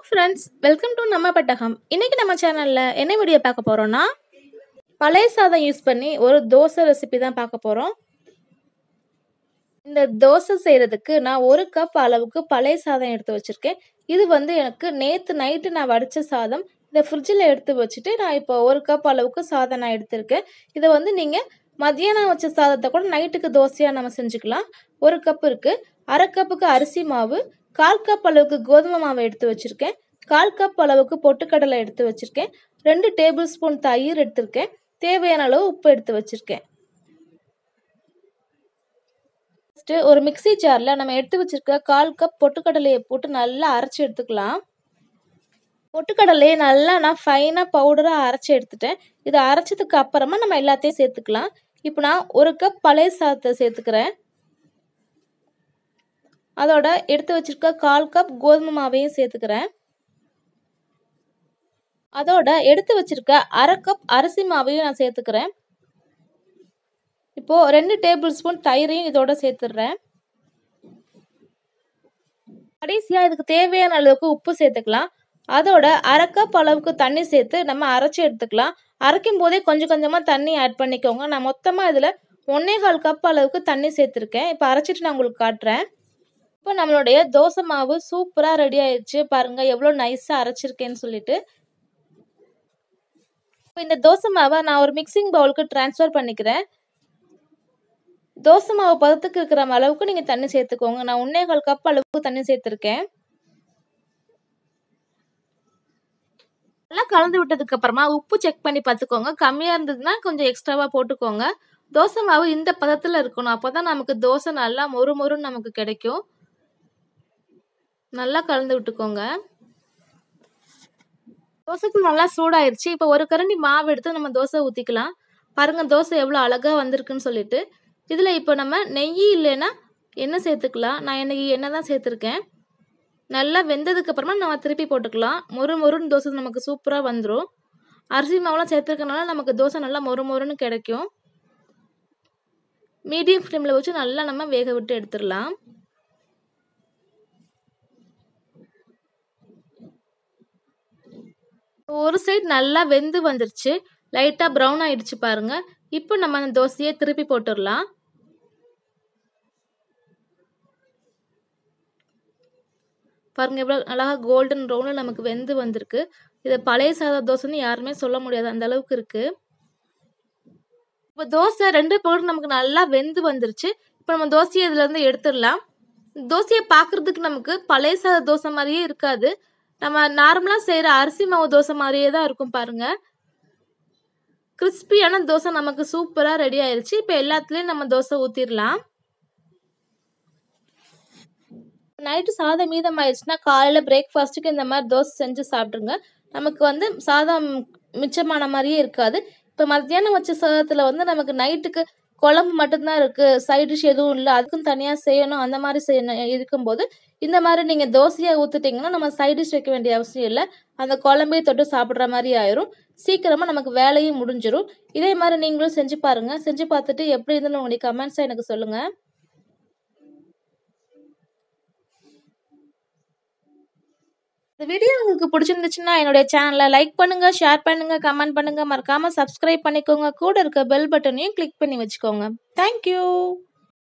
hello friends welcome to நம்ம பட்டகம் இன்றைக்கி நம்ம சேனலில் என்ன வீடியோ பார்க்க போகிறோன்னா பழைய சாதம் யூஸ் பண்ணி ஒரு தோசை ரெசிபி தான் பார்க்க போகிறோம் இந்த தோசை செய்கிறதுக்கு நான் ஒரு கப் அளவுக்கு பழைய சாதம் எடுத்து வச்சுருக்கேன் இது வந்து எனக்கு நேற்று நைட்டு நான் வடித்த சாதம் இதை ஃப்ரிட்ஜில் எடுத்து வச்சுட்டு நான் இப்போ ஒரு கப் அளவுக்கு சாதம் நான் எடுத்திருக்கேன் இதை வந்து நீங்கள் மதியானம் வச்ச சாதத்தை கூட நைட்டுக்கு தோசையாக நம்ம செஞ்சுக்கலாம் ஒரு கப் இருக்குது அரை கப்புக்கு அரிசி மாவு கால் கப் அளவுக்கு கோதுமை மாவு எடுத்து வச்சுருக்கேன் கால் கப் அளவுக்கு பொட்டுக்கடலை எடுத்து வச்சுருக்கேன் ரெண்டு டேபிள் ஸ்பூன் தயிர் எடுத்திருக்கேன் தேவையான அளவு உப்பு எடுத்து வச்சுருக்கேன் ஃபஸ்ட்டு ஒரு மிக்சி ஜாரில் நம்ம எடுத்து வச்சுருக்க கால் கப் பொட்டுக்கடலையை போட்டு நல்லா அரைச்சி எடுத்துக்கலாம் பொட்டுக்கடலையை நல்லா நான் ஃபைனாக பவுடராக அரைச்சி எடுத்துட்டேன் இதை அரைச்சதுக்கு அப்புறமா நம்ம எல்லாத்தையும் சேர்த்துக்கலாம் இப்போ நான் ஒரு கப் பழைய சாதத்தை சேர்த்துக்கிறேன் அதோட எடுத்து வச்சிருக்க கால் கப் கோதுமை மாவையும் சேர்த்துக்கிறேன் அதோட எடுத்து வச்சிருக்க அரை கப் அரிசி மாவையும் நான் சேர்த்துக்கிறேன் இப்போது ரெண்டு டேபிள் ஸ்பூன் தயிரையும் இதோட சேர்த்துடுறேன் கடைசியாக இதுக்கு தேவையான அளவுக்கு உப்பு சேர்த்துக்கலாம் அதோட அரை கப் அளவுக்கு தண்ணி சேர்த்து நம்ம அரைச்சி எடுத்துக்கலாம் அரைக்கும் போதே கொஞ்சம் கொஞ்சமாக தண்ணி ஆட் பண்ணிக்கோங்க நான் மொத்தமாக இதில் ஒன்னே கால் கப் அளவுக்கு தண்ணி சேர்த்துருக்கேன் இப்போ அரைச்சிட்டு நான் உங்களுக்கு காட்டுறேன் இப்போ நம்மளுடைய தோசை மாவு சூப்பராக ரெடி ஆயிடுச்சு பாருங்கள் எவ்வளோ நைஸாக அரைச்சிருக்கேன்னு சொல்லிட்டு இப்போ இந்த தோசை மாவை நான் ஒரு மிக்சிங் பவுலுக்கு டிரான்ஸ்ஃபர் பண்ணிக்கிறேன் தோசை மாவு பதத்துக்கு இருக்கிற அளவுக்கு நீங்கள் தண்ணி சேர்த்துக்கோங்க நான் உன்னேகால் கப் அளவுக்கு தண்ணி சேர்த்துருக்கேன் நல்லா கலந்து விட்டதுக்கு அப்புறமா உப்பு செக் பண்ணி பார்த்துக்கோங்க கம்மியாக இருந்ததுன்னா கொஞ்சம் எக்ஸ்ட்ராவாக போட்டுக்கோங்க தோசை மாவு இந்த பதத்தில் இருக்கணும் அப்போ தான் நமக்கு தோசை நல்லா மொறு மொறுன்னு நமக்கு கிடைக்கும் நல்லா கலந்து விட்டுக்கோங்க தோசைக்கு நல்லா சூடாயிருச்சு இப்போ ஒரு கரண்டி மாவு எடுத்து நம்ம தோசை ஊற்றிக்கலாம் பாருங்கள் தோசை எவ்வளோ அழகாக வந்திருக்குன்னு சொல்லிட்டு இதில் இப்போ நம்ம நெய் இல்லைன்னா எண்ணெய் சேர்த்துக்கலாம் நான் இன்றைக்கி எண்ணெய் தான் சேர்த்துருக்கேன் நல்லா வெந்ததுக்கு அப்புறமா நம்ம திருப்பி போட்டுக்கலாம் மொறு மொறுன்னு தோசை நமக்கு சூப்பராக வந்துடும் அரிசி மாவுலாம் சேர்த்துருக்கனால நமக்கு தோசை நல்லா மொறு மொறுன்னு கிடைக்கும் மீடியம் ஃப்ளேமில் வச்சு நல்லா நம்ம வேக விட்டு எடுத்துடலாம் ஒரு சைடு நல்லா வெந்து வந்துருச்சு லைட்டாக ப்ரௌன் ஆயிடுச்சு பாருங்க இப்போ நம்ம அந்த தோசையை திருப்பி போட்டுடலாம் பாருங்க எவ்வளோ அழகாக கோல்டன் ப்ரௌனில் நமக்கு வெந்து வந்திருக்கு இதை பழைய சாத தோசைன்னு யாருமே சொல்ல முடியாது அந்த அளவுக்கு இருக்கு இப்போ தோசை ரெண்டு பவுடர் நமக்கு நல்லா வெந்து வந்துருச்சு இப்போ நம்ம தோசையை இதுலேருந்து எடுத்துடலாம் தோசையை பார்க்குறதுக்கு நமக்கு பழைய சாத தோசை மாதிரியே இருக்காது நம்ம நார்மலாக செய்கிற அரிசி மாவு தோசை மாதிரியே தான் இருக்கும் பாருங்கள் கிறிஸ்பியான தோசை நமக்கு சூப்பராக ரெடி ஆயிடுச்சு இப்போ எல்லாத்துலேயும் நம்ம தோசை ஊற்றிடலாம் நைட்டு சாதம் மீதம் ஆயிடுச்சுன்னா காலையில் பிரேக்ஃபாஸ்ட்டுக்கு இந்த மாதிரி தோசை செஞ்சு சாப்பிட்ருங்க நமக்கு வந்து சாதம் மிச்சமான மாதிரியே இருக்காது இப்போ மத்தியானம் வச்ச சாதத்தில் வந்து நமக்கு நைட்டுக்கு குழம்பு மட்டும்தான் இருக்குது சைட் டிஷ் எதுவும் இல்லை அதுக்கும் தனியாக செய்யணும் அந்த மாதிரி செய்யணும் இருக்கும்போது இந்த மாதிரி நீங்கள் தோசையாக ஊற்றுட்டிங்கன்னா நம்ம சைட் டிஷ் வைக்க வேண்டிய அவசியம் இல்லை அந்த குழம்பையே தொட்டு சாப்பிட்ற மாதிரி ஆயிரும் சீக்கிரமாக நமக்கு வேலையும் முடிஞ்சிடும் இதே மாதிரி நீங்களும் செஞ்சு பாருங்கள் செஞ்சு பார்த்துட்டு எப்படி இருந்தாலும் உங்களுடைய கமெண்ட்ஸா எனக்கு சொல்லுங்கள் இந்த வீடியோ உங்களுக்கு பிடிச்சிருந்துச்சுன்னா என்னுடைய சேனலை லைக் பண்ணுங்கள் ஷேர் பண்ணுங்கள் கமெண்ட் பண்ணுங்கள் மறக்காமல் சப்ஸ்கிரைப் பண்ணிக்கோங்க கூட இருக்க பெல் பட்டனையும் கிளிக் பண்ணி வச்சுக்கோங்க தேங்க்யூ